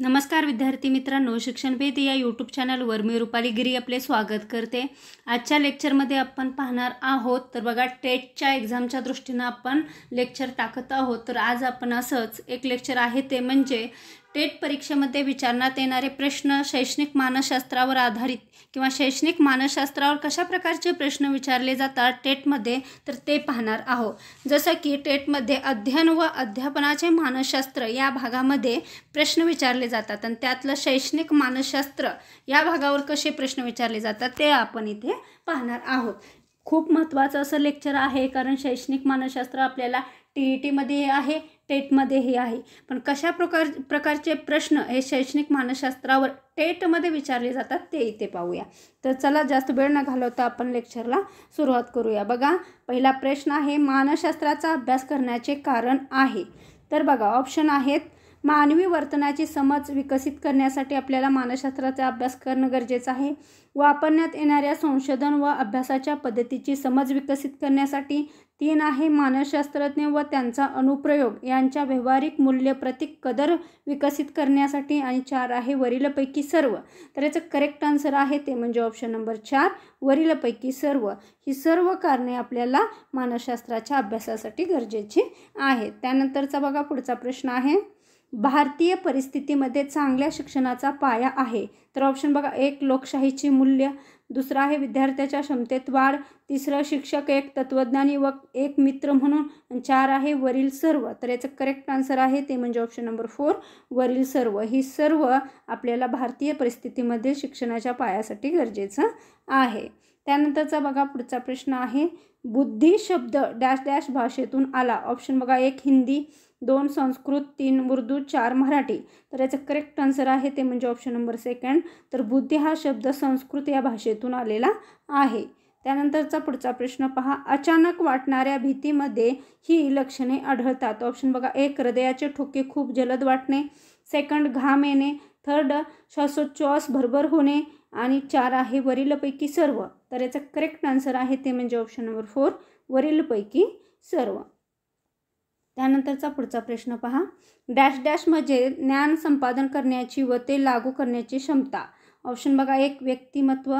नमस्कार विद्यार्थी मित्रांनो शिक्षण भेद या यूट्यूब चॅनलवर मी रुपाली गिरी आपले स्वागत करते आजच्या लेक्चरमध्ये आपण पाहणार आहोत तर बघा टेटच्या एक्झामच्या दृष्टीनं आपण लेक्चर टाकत आहोत तर आज आपण असंच एक लेक्चर आहे ते म्हणजे टेट परीक्षेमध्ये विचारण्यात येणारे प्रश्न शैक्षणिक मानसशास्त्रावर आधारित किंवा शैक्षणिक मानसशास्त्रावर कशा प्रकारचे प्रश्न विचारले जातात टेटमध्ये तर ते पाहणार आहोत जसं की टेटमध्ये अध्ययन व अध्यापनाचे मानसशास्त्र या भागामध्ये प्रश्न विचारले जातात आणि त्यातलं शैक्षणिक मानसशास्त्र या भागावर कसे प्रश्न विचारले जातात ते आपण इथे पाहणार आहोत खूप महत्त्वाचं असं लेक्चर आहे कारण शैक्षणिक मानसशास्त्र आपल्याला टी ई टीमध्ये आहे टेटमध्ये हे आहे पण कशा प्रकार प्रकारचे प्रश्न हे शैक्षणिक मानसशास्त्रावर टेटमध्ये विचारले जातात ते इथे पाहूया तर चला जास्त वेळ न घालवता आपण लेक्चरला सुरुवात करूया बघा पहिला प्रश्न आहे मानसशास्त्राचा अभ्यास करण्याचे कारण आहे तर बघा ऑप्शन आहेत मानवी वर्तनाची समज विकसित करण्यासाठी आपल्याला मानसशास्त्राचा अभ्यास करणं गरजेचं आहे वापरण्यात येणाऱ्या संशोधन व अभ्यासाच्या पद्धतीची समज विकसित करण्यासाठी तीन आहे मानसशास्त्रज्ञ व त्यांचा अनुप्रयोग यांच्या व्यवहारिक मूल्य प्रतीक कदर विकसित करण्यासाठी आणि चार आहे वरीलपैकी सर्व तर याचं करेक्ट आन्सर आहे ते म्हणजे ऑप्शन नंबर चार वरीलपैकी सर्व ही सर्व कारणे आपल्याला मानसशास्त्राच्या अभ्यासासाठी गरजेची आहेत त्यानंतरचा बघा पुढचा प्रश्न आहे भारतीय परिस्थितीमध्ये चांगल्या शिक्षणाचा पाया आहे तर ऑप्शन बघा एक लोकशाहीची मूल्य दुसरं आहे विद्यार्थ्याच्या क्षमतेत वाढ तिसरं शिक्षक एक तत्वज्ञानी व एक मित्र म्हणून चार आहे वरील सर्व तर याचं करेक्ट आन्सर आहे ते म्हणजे ऑप्शन नंबर फोर वरील सर्व ही सर्व आपल्याला भारतीय परिस्थितीमध्ये शिक्षणाच्या पायासाठी गरजेचं आहे त्यानंतरचा बघा पुढचा प्रश्न आहे बुद्धी शब्द डॅश डॅश भाषेतून आला ऑप्शन बघा एक हिंदी दोन संस्कृत तीन उर्दू चार मराठी तर याचं करेक्ट आन्सर आहे ते म्हणजे ऑप्शन नंबर सेकंड तर बुद्धी हा शब्द संस्कृत या भाषेतून आलेला आहे त्यानंतरचा पुढचा प्रश्न पहा अचानक वाटणाऱ्या भीतीमध्ये ही लक्षणे आढळतात ऑप्शन बघा एक हृदयाचे ठोके खूप जलद वाटणे सेकंड घाम येणे थर्ड श्वासोच्छ्वास भरभर होणे आणि चार आहे वरीलपैकी सर्व तर याचा करेक्ट आन्सर आहे ते म्हणजे ऑप्शन नंबर फोर वरीलपैकी सर्व त्यानंतरचा पुढचा प्रश्न पहा डॅश डॅश म्हणजे ज्ञान संपादन करण्याची व ते लागू करण्याची क्षमता ऑप्शन बघा एक व्यक्तिमत्व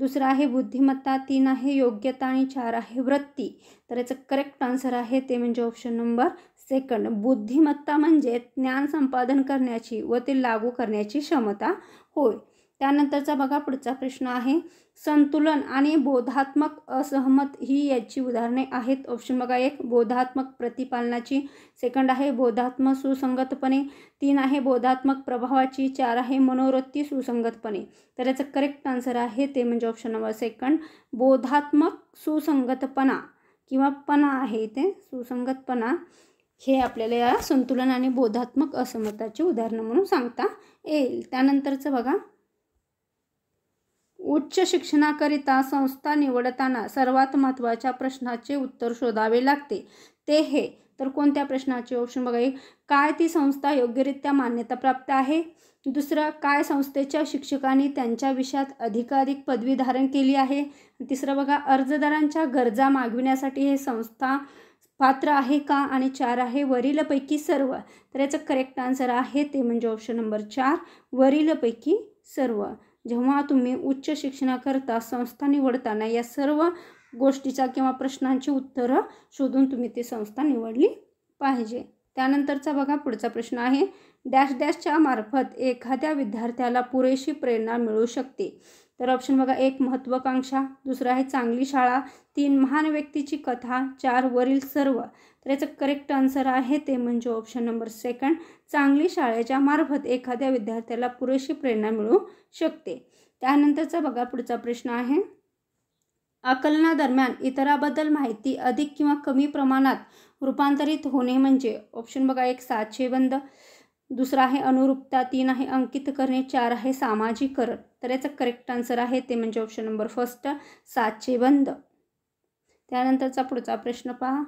दुसरं आहे बुद्धिमत्ता तीन आहे योग्यता आणि चार आहे वृत्ती तर याचं करेक्ट आन्सर आहे ते म्हणजे ऑप्शन नंबर सेकंड बुद्धिमत्ता म्हणजे ज्ञान संपादन करण्याची व ते लागू करण्याची क्षमता होय त्यानंतरचा बघा पुढचा प्रश्न आहे संतुलन आणि बोधात्मक असहमत ही याची उदाहरणे आहेत ऑप्शन बघा एक बोधात्मक प्रतिपालनाची सेकंड आहे बोधात्मक सुसंगतपणे तीन आहे बोधात्मक प्रभावाची चार आहे मनोवृत्ती सुसंगतपणे तर याचं करेक्ट आन्सर आहे ते म्हणजे ऑप्शन नंबर सेकंड बोधात्मक सुसंगतपणा किंवा पणा आहे इथे सुसंगतपणा हे आपल्याला या संतुलन आणि बोधात्मक असमताचे उदाहरणं म्हणून सांगता येईल त्यानंतरचं बघा उच्च शिक्षणाकरिता संस्था निवडताना सर्वात महत्त्वाच्या प्रश्नाचे उत्तर शोधावे लागते ते हे तर कोणत्या प्रश्नाचे ऑप्शन बघा एक काय ती संस्था योग्यरित्या मान्यताप्राप्त आहे दुसरं काय संस्थेच्या शिक्षकांनी त्यांच्या विषयात अधिकाधिक पदवी धारण केली आहे तिसरं बघा अर्जदारांच्या गरजा मागविण्यासाठी हे संस्था पात्र आहे का आणि चार आहे वरीलपैकी सर्व तर याचं करेक्ट आन्सर आहे ते म्हणजे ऑप्शन नंबर चार वरीलपैकी सर्व जेव्हा तुम्ही उच्च शिक्षणाकरता संस्था निवडताना या सर्व गोष्टीचा किंवा प्रश्नांची उत्तरं शोधून तुम्ही ती संस्था निवडली पाहिजे त्यानंतरचा बघा पुढचा प्रश्न आहे डॅश डॅशच्या मार्फत एखाद्या विद्यार्थ्याला पुरेशी प्रेरणा मिळू शकते तर ऑप्शन बघा एक महत्त्वाकांक्षा दुसरं आहे चांगली शाळा तीन महान व्यक्तीची कथा चार वरील सर्व तर याचं करेक्ट आन्सर आहे ते म्हणजे ऑप्शन नंबर सेकंड चांगली शाळेच्या मार्फत एखाद्या विद्यार्थ्याला पुरेशी प्रेरणा मिळू शकते त्यानंतरचा बघा पुढचा प्रश्न आहे आकलनादरम्यान इतराबद्दल माहिती अधिक किंवा कमी प्रमाणात रूपांतरित होणे म्हणजे ऑप्शन बघा एक बंद दुसरा आहे अनुरूपता तीन आहे अंकित करणे चार आहे सामाजिकरण तर याचं करेक्ट आन्सर आहे ते म्हणजे ऑप्शन नंबर फर्स्ट साचे बंद त्यानंतरचा पुढचा प्रश्न पहा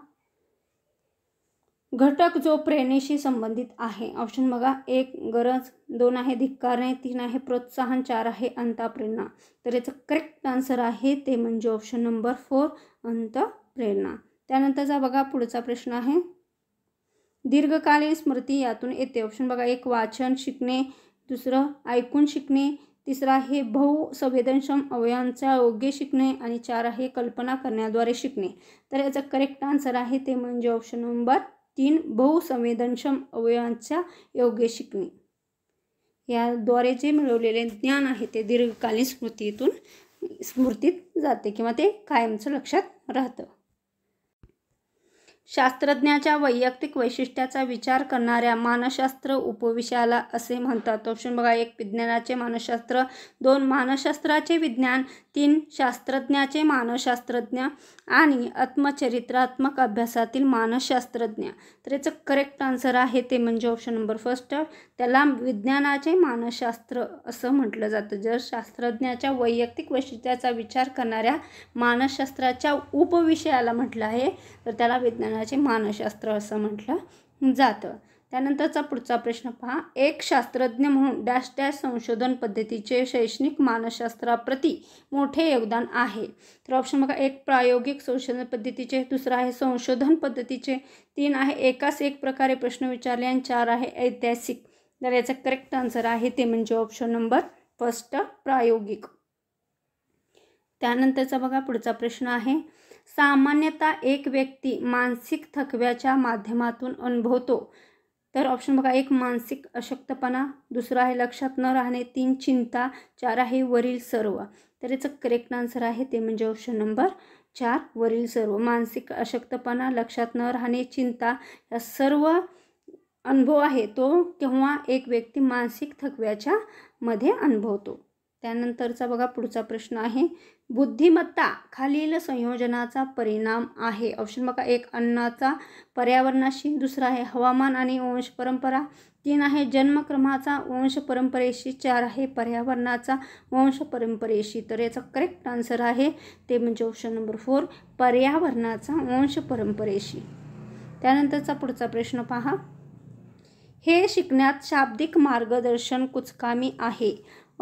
घटक जो प्रेरणेशी संबंधित आहे ऑप्शन बघा एक गरज दोन आहे धिक्कारणे तीन आहे प्रोत्साहन चार आहे अंतप्रेरणा तर याचं करेक्ट आन्सर आहे ते म्हणजे ऑप्शन नंबर फोर अंतप्रेरणा त्यानंतरचा बघा पुढचा प्रश्न आहे दीर्घकालीन स्मृती यातून येते ऑप्शन बघा एक वाचन शिकणे दुसरं ऐकून शिकणे तिसरा आहे बहुसंवेदनक्षम अवयांचा योग्य शिकणे आणि चार आहे कल्पना करण्याद्वारे शिकणे तर याचा करेक्ट आन्सर आहे ते म्हणजे ऑप्शन नंबर तीन बहुसंवेदनक्षम अवयवांच्या योग्य शिकणे याद्वारे जे मिळवलेले ज्ञान आहे ते दीर्घकालीन स्मृतीतून स्मृतीत जाते किंवा ते कायमचं लक्षात राहतं शास्त्रज्ञाच्या वैयक्तिक वैशिष्ट्याचा विचार करणाऱ्या मानसशास्त्र उपविषयाला असे म्हणतात ऑप्शन बघा एक विज्ञानाचे मानसशास्त्र दोन मानसशास्त्राचे विज्ञान तीन शास्त्रज्ञाचे मानसशास्त्रज्ञ आणि आत्मचरित्रात्मक अभ्यासातील मानसशास्त्रज्ञ तर याचं करेक्ट आन्सर आहे ते म्हणजे ऑप्शन नंबर फर्स्ट त्याला विज्ञानाचे मानसशास्त्र असं म्हटलं जातं जर शास्त्रज्ञाच्या वैयक्तिक वैशिष्ट्याचा विचार करणाऱ्या मानसशास्त्राच्या उपविषयाला म्हटलं आहे तर त्याला विज्ञाना शास्त्रज्ञानाचे मानसशास्त्र असं म्हटलं जातं त्यानंतरचा पुढचा प्रश्न पहा एक शास्त्रज्ञ म्हणून डॅश डॅश संशोधन पद्धतीचे शैक्षणिक मानसशास्त्राप्रती मोठे योगदान आहे तर ऑप्शन बघा एक प्रायोगिक संशोधन पद्धतीचे दुसरं आहे संशोधन पद्धतीचे तीन आहे एकाच एक प्रकारे प्रश्न विचारले आणि चार आहे ऐतिहासिक तर याचा करेक्ट आन्सर आहे ते म्हणजे ऑप्शन नंबर फर्स्ट प्रायोगिक त्यानंतरचा बघा पुढचा प्रश्न आहे सामान्यतः एक व्यक्ती मानसिक थकव्याच्या माध्यमातून अनुभवतो तर ऑप्शन बघा एक मानसिक अशक्तपणा दुसरा आहे लक्षात न राहणे तीन चिंता चार आहे वरील सर्व तर याचं करेक्ट आन्सर आहे ते म्हणजे ऑप्शन नंबर चार वरील सर्व मानसिक अशक्तपणा लक्षात न राहणे चिंता या सर्व अनुभव आहे तो केव्हा एक व्यक्ती मानसिक थकव्याच्या मध्ये अनुभवतो त्यानंतरचा बघा पुढचा प्रश्न आहे बुद्धिमत्ता खालील संयोजनाचा परिणाम आहे ऑप्शन बघा एक अन्नाचा पर्यावरणाशी दुसरा आहे हवामान आणि वंश परंपरा तीन आहे जन्मक्रमाचा वंश परंपरेशी चार आहे पर्यावरणाचा वंश परंपरेशी तर याचा करेक्ट आन्सर आहे ते म्हणजे ऑप्शन नंबर फोर पर्यावरणाचा वंश परंपरेशी त्यानंतरचा पुढचा प्रश्न पहा हे शिकण्यात शाब्दिक मार्गदर्शन कुचकामी आहे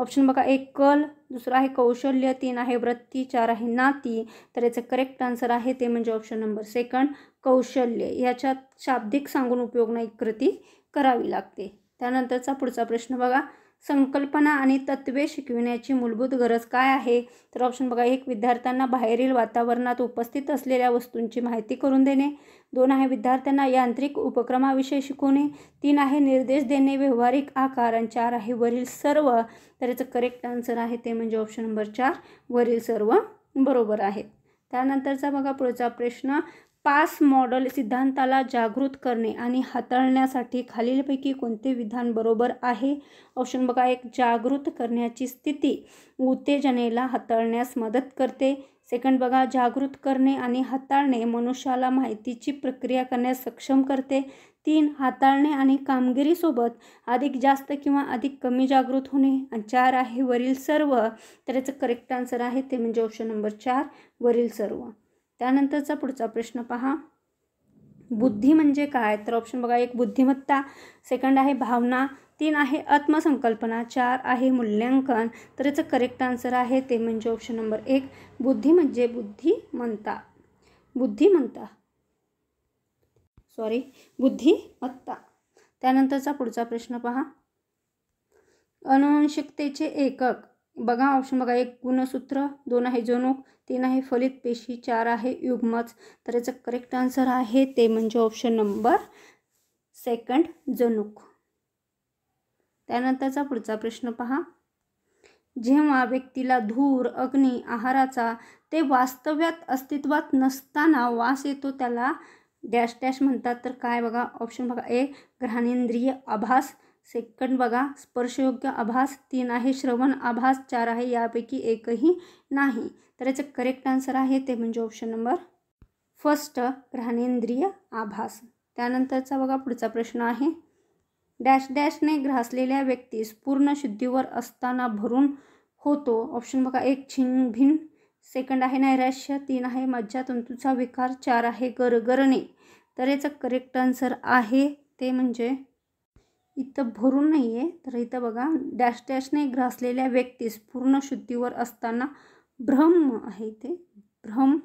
ऑप्शन बघा एक कल दुसरं आहे कौशल्य तीन आहे वृत्ती चार आहे नाती तर याचं करेक्ट आन्सर आहे ते म्हणजे ऑप्शन नंबर सेकंड कौशल्य याच्यात शाब्दिक सांगून उपयोग नाही कृती करावी लागते त्यानंतरचा पुढचा प्रश्न बघा संकल्पना आणि तत्वे शिकविण्याची मूलभूत गरज काय आहे तर ऑप्शन बघा एक विद्यार्थ्यांना बाहेरील वातावरणात उपस्थित असलेल्या वस्तूंची माहिती करून देणे दोन आहे विद्यार्थ्यांना यांत्रिक उपक्रमाविषयी शिकवणे तीन आहे निर्देश देणे व्यवहारिक आकार आणि चार आहे वरील सर्व तर याचं करेक्ट आन्सर आहे ते म्हणजे ऑप्शन नंबर चार वरील सर्व बरोबर आहेत त्यानंतरचा बघा पुढचा प्रश्न पास मॉडल सिद्धांताला जागृत करणे आणि हाताळण्यासाठी खालीलपैकी कोणते विधान बरोबर आहे ऑप्शन बघा एक जागृत करण्याची स्थिती उत्तेजनेला हाताळण्यास मदत करते सेकंड बघा जागृत करणे आणि हाताळणे मनुष्याला माहितीची प्रक्रिया करण्यास सक्षम करते तीन हाताळणे आणि कामगिरीसोबत अधिक जास्त किंवा अधिक कमी जागृत होणे आणि चार आहे वरील सर्व तर याचं करेक्ट आन्सर आहे ते म्हणजे ऑप्शन नंबर चार वरील सर्व त्यानंतरचा पुढचा प्रश्न पहा बुद्धी म्हणजे काय तर ऑप्शन बघा एक बुद्धिमत्ता सेकंड आहे भावना तीन आहे आत्मसंकल्पना चार आहे मूल्यांकन तर याचं करेक्ट आन्सर आहे ते म्हणजे ऑप्शन नंबर एक बुद्धी म्हणजे बुद्धिमत्ता बुद्धिमत्ता सॉरी बुद्धिमत्ता त्यानंतरचा पुढचा प्रश्न पहा अनुवंशिकतेचे एकक बघा ऑप्शन बघा एक गुणसूत्र दोन आहे जनुक तीन आहे फलित पेशी चार आहे युग्मच तर याचं करेक्ट आन्सर आहे ते म्हणजे ऑप्शन नंबर सेकंड जनुक त्यानंतरचा पुढचा प्रश्न पहा जेव्हा व्यक्तीला धूर अग्नी आहाराचा ते वास्तव्यात अस्तित्वात नसताना वास येतो त्याला डॅश डॅश म्हणतात तर काय बघा ऑप्शन बघा ए ग्रहणेंद्रिय आभास सेकंड बघा स्पर्शयोग्य आभास तीन आहे श्रवण आभास चार आहे यापैकी एकही नाही तर याचं करेक्ट आन्सर आहे ते म्हणजे ऑप्शन नंबर फर्स्ट ग्रहणेंद्रिय आभास त्यानंतरचा बघा पुढचा प्रश्न आहे डॅश डॅशने ग्रासलेल्या व्यक्तीस पूर्ण शुद्धीवर असताना भरून होतो ऑप्शन बघा एक भिन सेकंड आहे नैराश्य तीन आहे मज्जा तंतूचा विकार चार आहे गरगरणे तर याचं करेक्ट आन्सर आहे ते म्हणजे इथं भरून नाही आहे तर इथं बघा डॅश डॅशने ग्रासलेल्या व्यक्तीस पूर्ण शुद्धीवर असताना भ्रम आहे ते भ्रम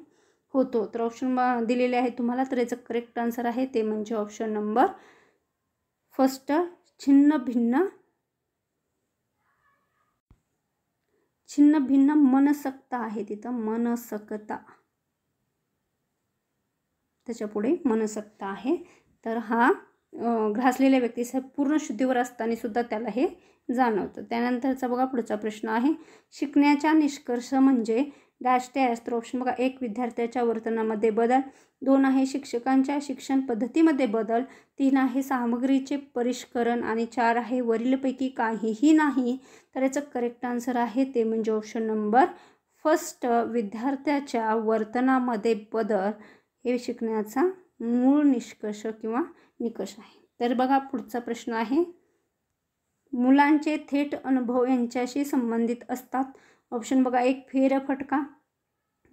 होतो तर ऑप्शन दिलेले आहे तुम्हाला तर याचं करेक्ट आन्सर आहे ते म्हणजे ऑप्शन नंबर फर्स्ट छिन्न भिन्न छिन्न भिन्न मनसक्ता आहे तिथं मनसकता त्याच्यापुढे मनसक्ता आहे तर हा घासलेल्या व्यक्तीस पूर्ण शुद्धीवर असताना सुद्धा त्याला हे जाणवतं त्यानंतरचा बघा पुढचा प्रश्न आहे शिकण्याचा निष्कर्ष म्हणजे डॅश डॅश तर ऑप्शन बघा एक विद्यार्थ्याच्या वर्तनामध्ये बदल दोन आहे शिक्षकांच्या शिक्षण पद्धतीमध्ये बदल तीन आहे सामग्रीचे परिष्करण आणि चार आहे वरीलपैकी काहीही नाही तर याचं करेक्ट आन्सर आहे ते म्हणजे ऑप्शन नंबर फर्स्ट विद्यार्थ्याच्या वर्तनामध्ये बदल हे शिकण्याचा मूळ निष्कर्ष किंवा निकष आहे तर बघा पुढचा प्रश्न आहे मुलांचे थेट अनुभव यांच्याशी संबंधित असतात ऑप्शन बघा एक फेरफटका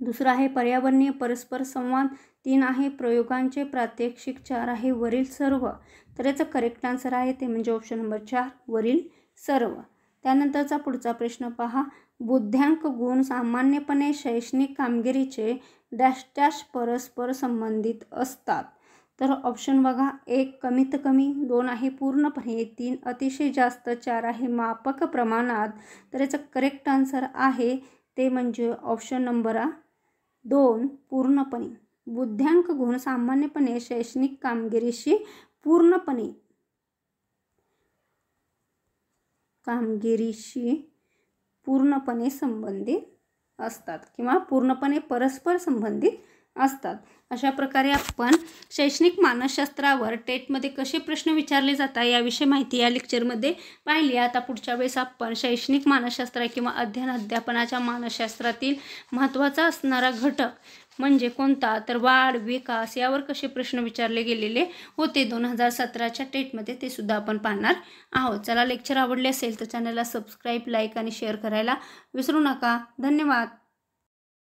दुसरा आहे पर्यावरणीय परस्पर संवाद तीन आहे प्रयोगांचे प्रात्यक्षिक चार आहे वरील सर्व तर याचं करेक्ट आन्सर आहे ते म्हणजे ऑप्शन नंबर चार वरील सर्व त्यानंतरचा पुढचा प्रश्न पहा बुद्ध्यांक गुण सामान्यपणे शैक्षणिक कामगिरीचे डॅश डॅश परस्पर संबंधित असतात तर ऑप्शन बघा एक कमीत कमी दोन आहे पूर्णपणे तीन अतिशय जास्त चार आहे मापक प्रमाणात तर याचं करेक्ट आन्सर आहे ते म्हणजे ऑप्शन नंबर दोन पूर्णपणे बुद्ध्यांक गुण सामान्यपणे शैक्षणिक कामगिरीशी पूर्णपणे कामगिरीशी पूर्णपणे संबंधित असतात किंवा पूर्णपणे परस्पर संबंधित असतात अशा प्रकारे आपण शैक्षणिक मानसशास्त्रावर टेटमध्ये कसे प्रश्न विचारले जातात याविषयी माहिती या लेक्चरमध्ये पाहिली आता पुढच्या वेळेस आपण शैक्षणिक मानसशास्त्र किंवा अध्ययन अध्यापनाच्या मानसशास्त्रातील महत्त्वाचा असणारा घटक म्हणजे कोणता तर वाढ विकास यावर कसे प्रश्न विचारले गेलेले होते दोन हजार सतराच्या टेटमध्ये ते सुद्धा आपण पाहणार आहोत चला लेक्चर आवडले असेल तर चॅनलला सबस्क्राईब लाईक आणि शेअर करायला विसरू नका धन्यवाद